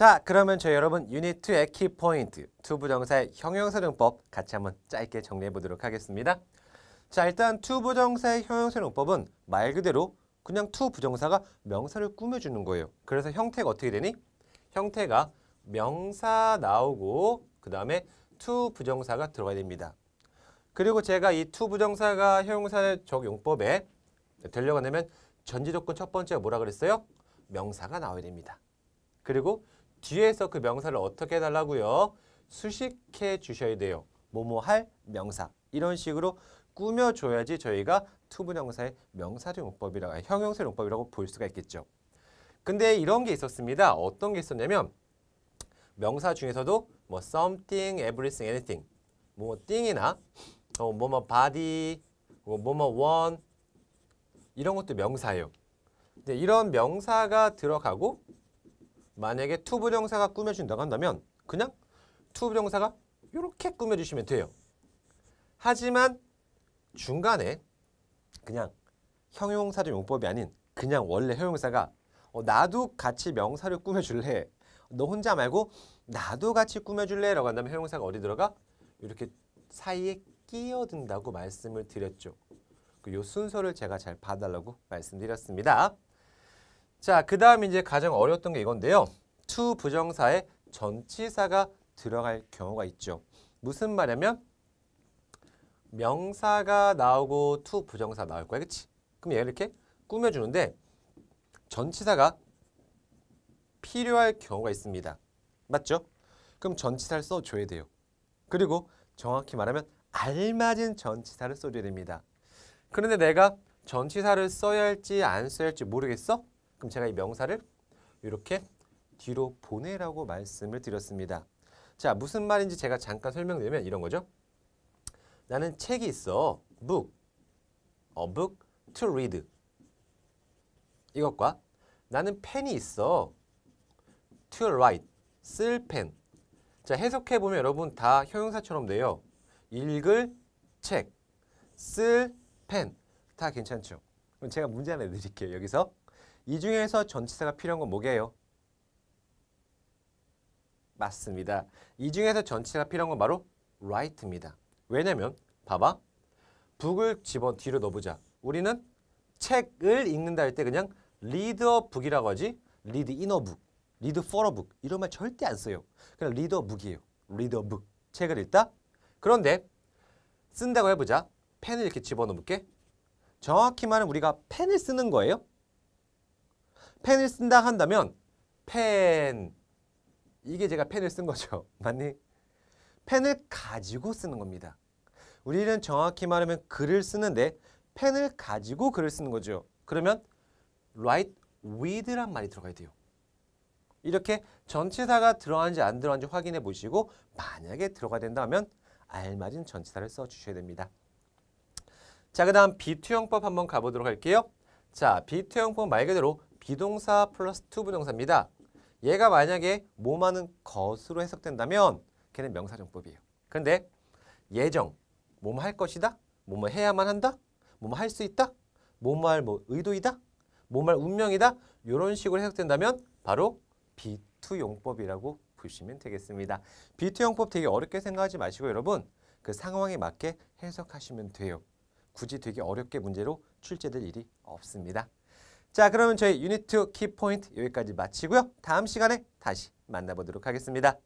자 그러면 저희 여러분 유닛 2의 키포인트 투 부정사의 형용사용법 같이 한번 짧게 정리해 보도록 하겠습니다. 자 일단 투 부정사의 형용사용법은 말 그대로 그냥 투 부정사가 명사를 꾸며주는 거예요. 그래서 형태가 어떻게 되니? 형태가 명사 나오고 그 다음에 투 부정사가 들어가야 됩니다. 그리고 제가 이 투 부정사가 형용사 적용법에 되려고 하면 전제조건 첫 번째가 뭐라 그랬어요? 명사가 나와야 됩니다. 그리고 뒤에서 그 명사를 어떻게 해달라고요? 수식해 주셔야 돼요. 뭐뭐 할 명사. 이런 식으로 꾸며줘야지 저희가 투부형사의 명사용법이라고, 형용사용법이라고 볼 수가 있겠죠. 근데 이런 게 있었습니다. 어떤 게 있었냐면 명사 중에서도 뭐 something, everything, anything 뭐 thing이나 어, 뭐뭐 뭐 body, 뭐뭐 뭐 뭐 one 이런 것도 명사예요. 이런 명사가 들어가고 만약에 투 부정사가 꾸며준다고 한다면 그냥 투 부정사가 이렇게 꾸며주시면 돼요. 하지만 중간에 그냥 형용사도 용법이 아닌 그냥 원래 형용사가 어, 나도 같이 명사를 꾸며줄래 너 혼자 말고 나도 같이 꾸며줄래 라고 한다면 형용사가 어디 들어가? 이렇게 사이에 끼어든다고 말씀을 드렸죠. 그요 순서를 제가 잘 봐달라고 말씀드렸습니다. 자, 그 다음 이제 가장 어려웠던 게 이건데요. to 부정사에 전치사가 들어갈 경우가 있죠. 무슨 말이냐면 명사가 나오고 to 부정사 나올 거야, 그치? 그럼 얘를 이렇게 꾸며주는데 전치사가 필요할 경우가 있습니다. 맞죠? 그럼 전치사를 써줘야 돼요. 그리고 정확히 말하면 알맞은 전치사를 써줘야 됩니다. 그런데 내가 전치사를 써야 할지 안 써야 할지 모르겠어? 그럼 제가 이 명사를 이렇게 뒤로 보내라고 말씀을 드렸습니다. 자, 무슨 말인지 제가 잠깐 설명드리면 이런 거죠. 나는 책이 있어. book. a 어, book to read. 이것과 나는 펜이 있어. to write. 쓸 펜. 자, 해석해 보면 여러분 다 형용사처럼 돼요. 읽을 책, 쓸 펜. 다 괜찮죠? 그럼 제가 문제 하나 드릴게요. 여기서 이 중에서 전치사가 필요한 건 뭐게요? 맞습니다. 이 중에서 전치사가 필요한 건 바로 right입니다. 왜냐면 봐봐. 북을 집어 뒤로 넣어보자. 우리는 책을 읽는다 할 때 그냥 read a book이라고 하지 read in a book, read for a book 이런 말 절대 안 써요. 그냥 read a book이에요. read a book. 책을 읽다? 그런데 쓴다고 해보자. 펜을 이렇게 집어넣을게. 정확히 말하면 우리가 펜을 쓰는 거예요. 펜을 쓴다 한다면 펜 이게 제가 펜을 쓴 거죠. 맞니? 펜을 가지고 쓰는 겁니다. 우리는 정확히 말하면 글을 쓰는데 펜을 가지고 글을 쓰는 거죠. 그러면 write with란 말이 들어가야 돼요. 이렇게 전치사가 들어는지안들어는지 확인해 보시고 만약에 들어가 야 된다면 알맞은 전치사를 써주셔야 됩니다. 자, 그 다음 비투형법 한번 가보도록 할게요. 자, 비투형법 말 그대로 비동사 플러스 투부동사입니다. 얘가 만약에 뭐하는 것으로 해석된다면 걔는 명사정법이에요. 그런데 예정, 뭐뭐할 것이다, 뭐뭐 해야만 한다, 뭐뭐 할 수 있다, 뭐뭐할 뭐 의도이다, 뭐뭐할 운명이다 이런 식으로 해석된다면 바로 비투용법이라고 보시면 되겠습니다. 비투용법 되게 어렵게 생각하지 마시고 여러분 그 상황에 맞게 해석하시면 돼요. 굳이 되게 어렵게 문제로 출제될 일이 없습니다. 자 그러면 저희 유닛 2 키포인트 여기까지 마치고요. 다음 시간에 다시 만나보도록 하겠습니다.